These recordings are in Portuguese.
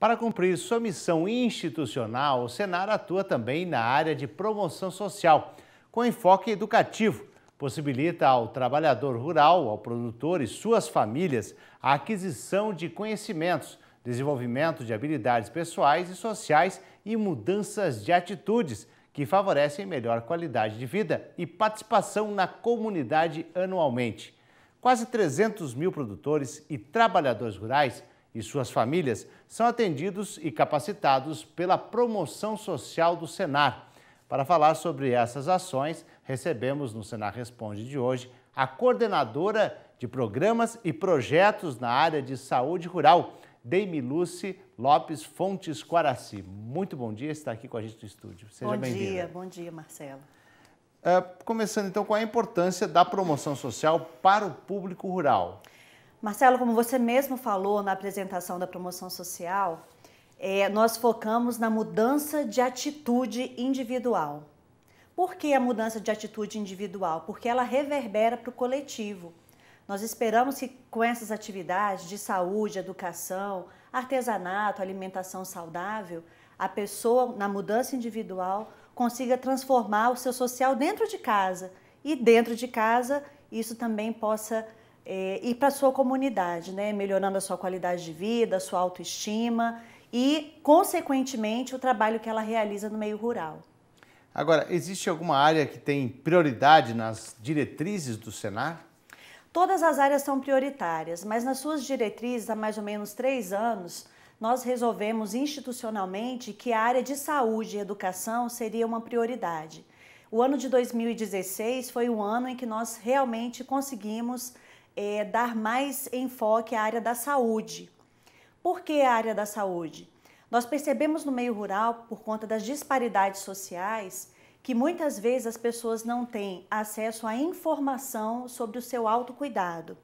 Para cumprir sua missão institucional, o Senar atua também na área de promoção social, com enfoque educativo. Possibilita ao trabalhador rural, ao produtor e suas famílias a aquisição de conhecimentos, desenvolvimento de habilidades pessoais e sociais e mudanças de atitudes que favorecem melhor qualidade de vida e participação na comunidade anualmente. Quase 300 mil produtores e trabalhadores rurais e suas famílias são atendidos e capacitados pela Promoção Social do Senar. Para falar sobre essas ações, recebemos no Senar Responde de hoje a coordenadora de programas e projetos na área de saúde rural, Deimiluce Lopes Fontes Quaraci. Muito bom dia estar aqui com a gente no estúdio. Seja bem-vinda. Bom dia, bom dia, Marcelo. Eh, começando então com a importância da promoção social para o público rural. Marcelo, como você mesmo falou na apresentação da promoção social, é, nós focamos na mudança de atitude individual. Por que a mudança de atitude individual? Porque ela reverbera para o coletivo. Nós esperamos que com essas atividades de saúde, educação, artesanato, alimentação saudável, a pessoa, na mudança individual, consiga transformar o seu social dentro de casa. E dentro de casa, isso também possa é, e para sua comunidade, né? melhorando a sua qualidade de vida, a sua autoestima e, consequentemente, o trabalho que ela realiza no meio rural. Agora, existe alguma área que tem prioridade nas diretrizes do Senar? Todas as áreas são prioritárias, mas nas suas diretrizes, há mais ou menos três anos, nós resolvemos institucionalmente que a área de saúde e educação seria uma prioridade. O ano de 2016 foi o ano em que nós realmente conseguimos é, dar mais enfoque à área da saúde. Por que a área da saúde? Nós percebemos no meio rural, por conta das disparidades sociais, que muitas vezes as pessoas não têm acesso à informação sobre o seu autocuidado.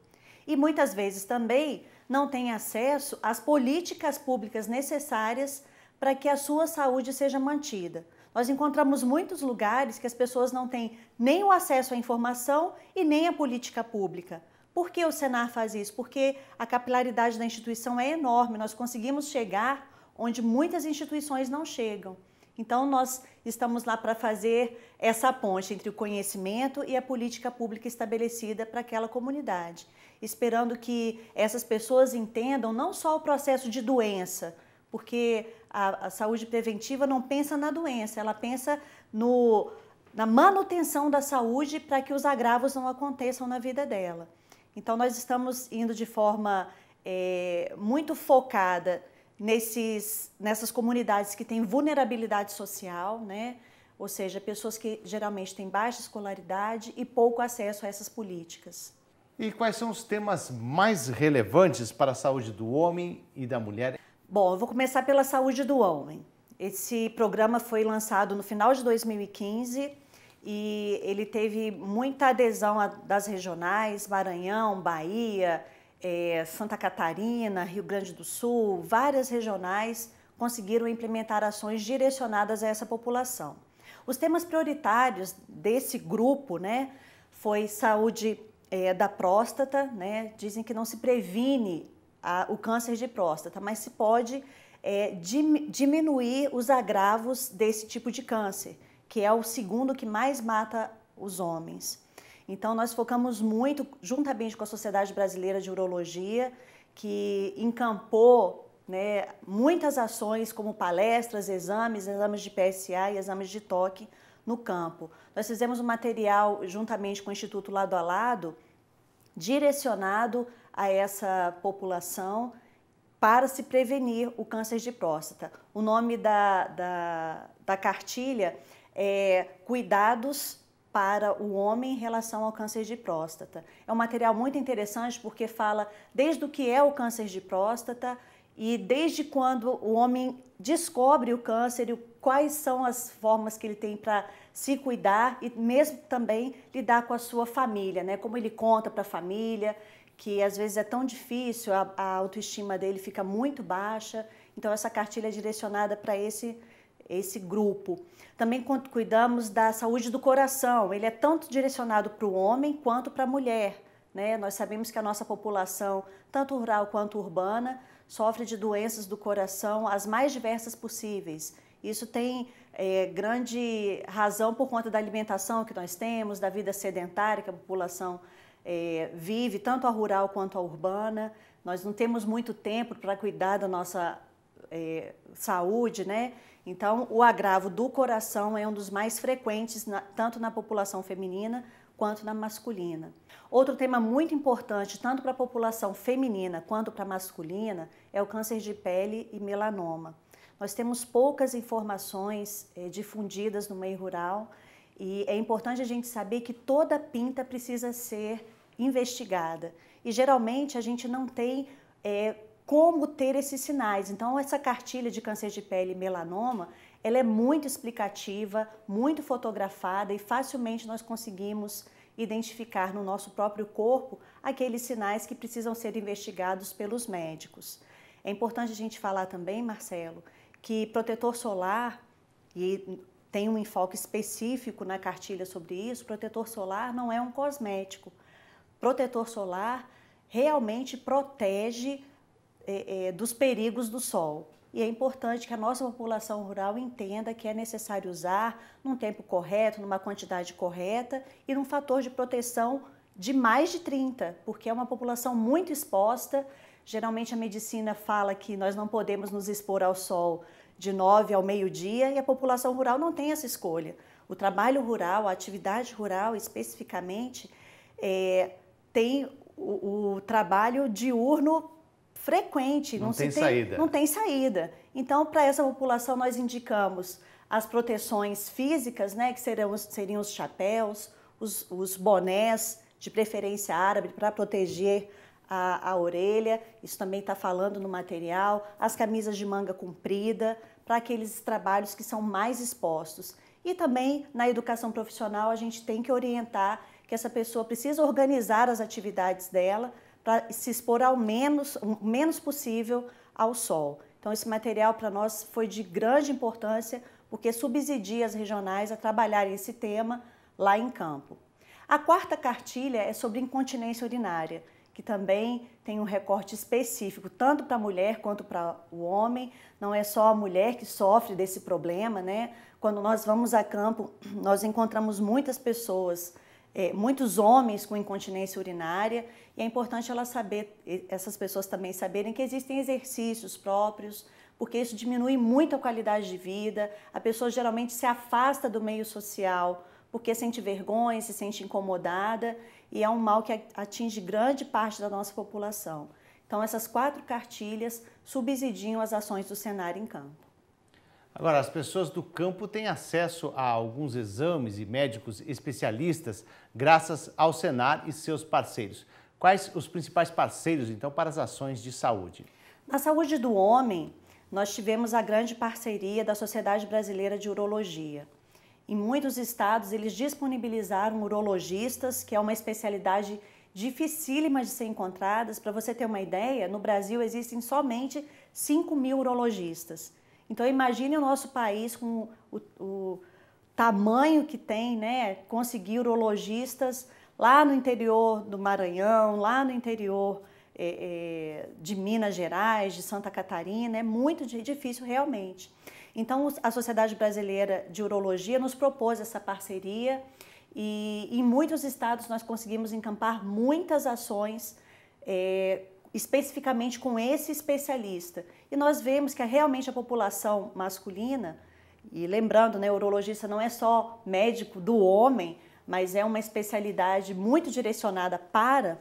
E muitas vezes também não têm acesso às políticas públicas necessárias para que a sua saúde seja mantida. Nós encontramos muitos lugares que as pessoas não têm nem o acesso à informação e nem à política pública. Por que o Senar faz isso? Porque a capilaridade da instituição é enorme, nós conseguimos chegar onde muitas instituições não chegam. Então, nós estamos lá para fazer essa ponte entre o conhecimento e a política pública estabelecida para aquela comunidade, esperando que essas pessoas entendam não só o processo de doença, porque a, a saúde preventiva não pensa na doença, ela pensa no, na manutenção da saúde para que os agravos não aconteçam na vida dela. Então, nós estamos indo de forma é, muito focada nesses, nessas comunidades que têm vulnerabilidade social, né? ou seja, pessoas que geralmente têm baixa escolaridade e pouco acesso a essas políticas. E quais são os temas mais relevantes para a saúde do homem e da mulher? Bom, eu vou começar pela saúde do homem. Esse programa foi lançado no final de 2015 e ele teve muita adesão a, das regionais, Maranhão, Bahia, é, Santa Catarina, Rio Grande do Sul, várias regionais conseguiram implementar ações direcionadas a essa população. Os temas prioritários desse grupo, né, foi saúde é, da próstata, né, dizem que não se previne a, o câncer de próstata, mas se pode é, diminuir os agravos desse tipo de câncer que é o segundo que mais mata os homens. Então, nós focamos muito, juntamente com a Sociedade Brasileira de Urologia, que encampou né, muitas ações, como palestras, exames, exames de PSA e exames de toque no campo. Nós fizemos um material, juntamente com o Instituto Lado a Lado, direcionado a essa população para se prevenir o câncer de próstata. O nome da, da, da cartilha é, cuidados para o homem em relação ao câncer de próstata. É um material muito interessante porque fala desde o que é o câncer de próstata e desde quando o homem descobre o câncer e quais são as formas que ele tem para se cuidar e mesmo também lidar com a sua família, né? Como ele conta para a família que às vezes é tão difícil, a, a autoestima dele fica muito baixa. Então essa cartilha é direcionada para esse esse grupo. Também cuidamos da saúde do coração, ele é tanto direcionado para o homem quanto para a mulher. Né? Nós sabemos que a nossa população, tanto rural quanto urbana, sofre de doenças do coração as mais diversas possíveis. Isso tem é, grande razão por conta da alimentação que nós temos, da vida sedentária que a população é, vive, tanto a rural quanto a urbana. Nós não temos muito tempo para cuidar da nossa é, saúde, né? Então, o agravo do coração é um dos mais frequentes, na, tanto na população feminina quanto na masculina. Outro tema muito importante, tanto para a população feminina quanto para a masculina, é o câncer de pele e melanoma. Nós temos poucas informações eh, difundidas no meio rural e é importante a gente saber que toda pinta precisa ser investigada. E geralmente a gente não tem é, como ter esses sinais. Então, essa cartilha de câncer de pele e melanoma, ela é muito explicativa, muito fotografada e facilmente nós conseguimos identificar no nosso próprio corpo aqueles sinais que precisam ser investigados pelos médicos. É importante a gente falar também, Marcelo, que protetor solar e tem um enfoque específico na cartilha sobre isso, protetor solar não é um cosmético. Protetor solar realmente protege é, é, dos perigos do sol. E é importante que a nossa população rural entenda que é necessário usar num tempo correto, numa quantidade correta e num fator de proteção de mais de 30, porque é uma população muito exposta. Geralmente a medicina fala que nós não podemos nos expor ao sol de 9 ao meio-dia e a população rural não tem essa escolha. O trabalho rural, a atividade rural especificamente, é, tem o, o trabalho diurno frequente. Não, não tem, tem saída. Não tem saída. Então, para essa população, nós indicamos as proteções físicas, né, que serão, seriam os chapéus, os, os bonés, de preferência árabe, para proteger a, a, orelha, isso também está falando no material, as camisas de manga comprida, para aqueles trabalhos que são mais expostos. E também na educação profissional a gente tem que orientar que essa pessoa precisa organizar as atividades dela para se expor ao menos, o menos possível ao sol. Então, esse material para nós foi de grande importância, porque subsidia as regionais a trabalharem esse tema lá em campo. A quarta cartilha é sobre incontinência urinária, que também tem um recorte específico, tanto para a mulher quanto para o homem. Não é só a mulher que sofre desse problema, né? Quando nós vamos a campo, nós encontramos muitas pessoas é, muitos homens com incontinência urinária e é importante elas saber, essas pessoas também saberem que existem exercícios próprios, porque isso diminui muito a qualidade de vida. A pessoa geralmente se afasta do meio social porque sente vergonha, se sente incomodada e é um mal que atinge grande parte da nossa população. Então essas quatro cartilhas subsidiam as ações do Senar em campo. Agora, as pessoas do campo têm acesso a alguns exames e médicos especialistas graças ao Senar e seus parceiros. Quais os principais parceiros, então, para as ações de saúde? Na saúde do homem, nós tivemos a grande parceria da Sociedade Brasileira de Urologia. Em muitos estados, eles disponibilizaram urologistas, que é uma especialidade dificílima de ser encontradas. Para você ter uma ideia, no Brasil existem somente 5 mil urologistas. Então imagine o nosso país com o, o tamanho que tem, né? Conseguir urologistas lá no interior do Maranhão, lá no interior é, é, de Minas Gerais, de Santa Catarina, é muito difícil realmente. Então, a Sociedade Brasileira de Urologia nos propôs essa parceria e em muitos estados nós conseguimos encampar muitas ações é, especificamente com esse especialista. E nós vemos que é realmente a população masculina, e lembrando, né, urologista não é só médico do homem, mas é uma especialidade muito direcionada para,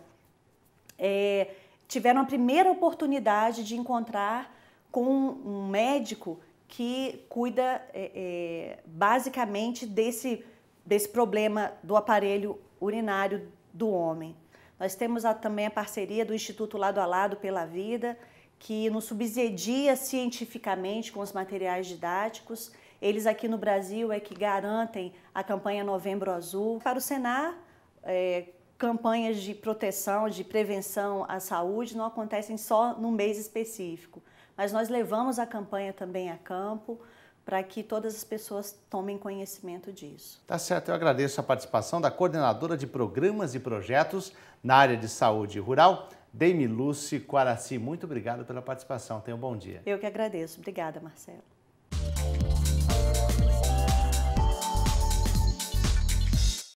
é, tiveram a primeira oportunidade de encontrar com um médico que cuida é, é basicamente desse, desse problema do aparelho urinário do homem. Nós temos a, também a parceria do Instituto Lado a Lado pela Vida, que nos subsidia cientificamente com os materiais didáticos. Eles aqui no Brasil é que garantem a campanha Novembro Azul. Para o Senar, é, campanhas de proteção, de prevenção à saúde não acontecem só num mês específico, mas nós levamos a campanha também a campo para que todas as pessoas tomem conhecimento disso. Tá certo, eu agradeço a participação da coordenadora de programas e projetos na área de saúde rural, Deimi Lúcio Quaraci. Muito obrigado pela participação. Tenha um bom dia. Eu que agradeço. Obrigada, Marcelo.